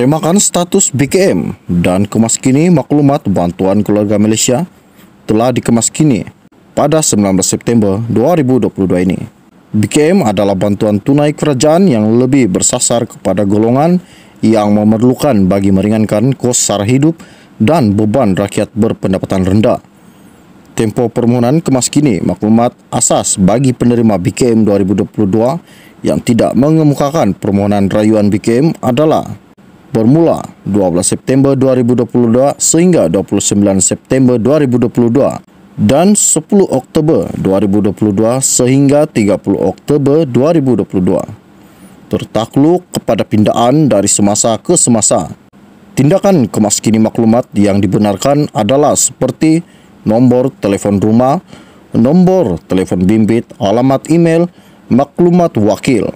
semakan status BKM dan kemas kini maklumat bantuan keluarga Malaysia telah dikemas kini pada 19 September 2022 ini. BKM adalah bantuan tunai kerajaan yang lebih bersasar kepada golongan yang memerlukan bagi meringankan kos sara hidup dan beban rakyat berpendapatan rendah. Tempo permohonan kemas kini maklumat asas bagi penerima BKM 2022 yang tidak mengemukakan permohonan rayuan BKM adalah bermula 12 September 2022 sehingga 29 September 2022 dan 10 Oktober 2022 sehingga 30 Oktober 2022 tertakluk kepada pindaan dari semasa ke semasa. Tindakan kemaskini maklumat yang dibenarkan adalah seperti nomor telepon rumah, nomor telepon bimbit, alamat email, maklumat wakil.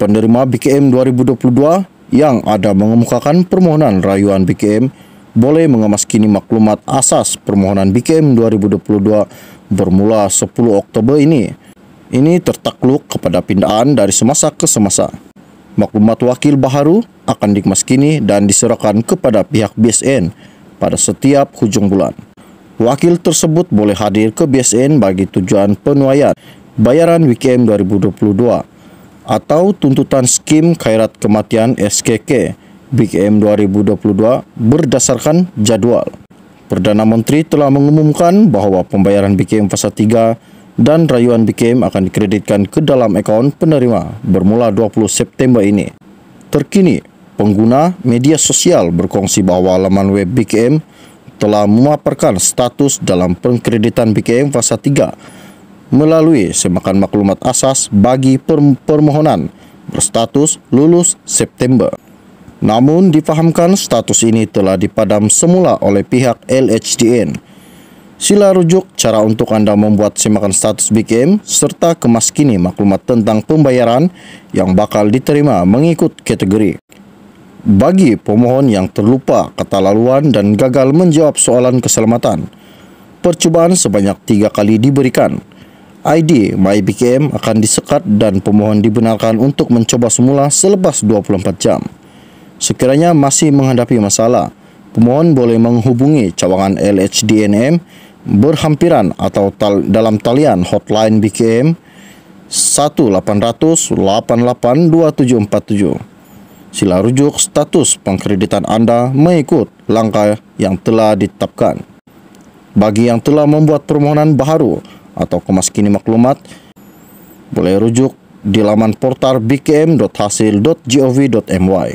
Penerima BKM 2022 yang ada mengemukakan permohonan rayuan BKM boleh mengemas kini maklumat asas permohonan BKM 2022 bermula 10 Oktober ini. Ini tertakluk kepada pindaan dari semasa ke semasa. Maklumat wakil Baharu akan dikemas kini dan diserahkan kepada pihak BSN pada setiap hujung bulan. Wakil tersebut boleh hadir ke BSN bagi tujuan penuaian bayaran BKM 2022 atau tuntutan skim kairat kematian SKK BKM 2022 berdasarkan jadwal. Perdana Menteri telah mengumumkan bahwa pembayaran BKM fase 3 dan rayuan BKM akan dikreditkan ke dalam akaun penerima bermula 20 September ini. Terkini, pengguna media sosial berkongsi bahwa laman web BKM telah memaparkan status dalam pengkreditan BKM fase 3 melalui semakan maklumat asas bagi permohonan berstatus lulus September. Namun difahamkan status ini telah dipadam semula oleh pihak LHDN. Sila rujuk cara untuk Anda membuat semakan status BKM serta kemas kini maklumat tentang pembayaran yang bakal diterima mengikut kategori. Bagi pemohon yang terlupa kata laluan dan gagal menjawab soalan keselamatan, percobaan sebanyak tiga kali diberikan – ID, MyBKM akan disekat dan pemohon dibenarkan untuk mencoba semula selepas 24 jam. Sekiranya masih menghadapi masalah, pemohon boleh menghubungi cawangan LHDNM berhampiran atau tal dalam talian hotline BKM 1 Sila rujuk status pengkreditan Anda mengikut langkah yang telah ditetapkan. Bagi yang telah membuat permohonan baru, atau kemas kini maklumat, boleh rujuk di laman portal bkm.hasil.gov.my.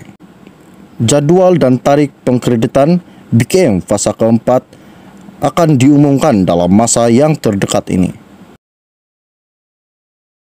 Jadwal dan tarik pengkreditan BKM fase keempat akan diumumkan dalam masa yang terdekat ini.